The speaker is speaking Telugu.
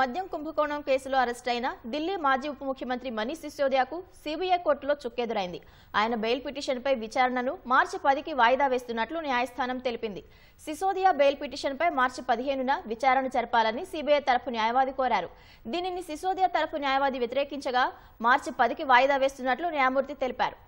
మద్యం కుంభకోణం కేసులో అరెస్ట్ అయిన ఢిల్లీ మాజీ ఉప ముఖ్యమంత్రి మనీష్ సిసోదియాకు సీబీఐ కోర్టులో చుక్కెదురైంది ఆయన బెయిల్ పిటిషన్పై విచారణను మార్చి పదికి వాయిదా వేస్తున్నట్లు న్యాయస్థానం తెలిపింది సిసోదియా బెయిల్ పిటిషన్పై మార్చి పదిహేనున విచారణ జరపాలని సీబీఐ తరఫు న్యాయవాది కోరారు దీనిని సిసోదియా తరపు న్యాయవాది వ్యతిరేకించగా మార్చి పదికి వాయిదా వేస్తున్నట్లు న్యాయమూర్తి తెలిపారు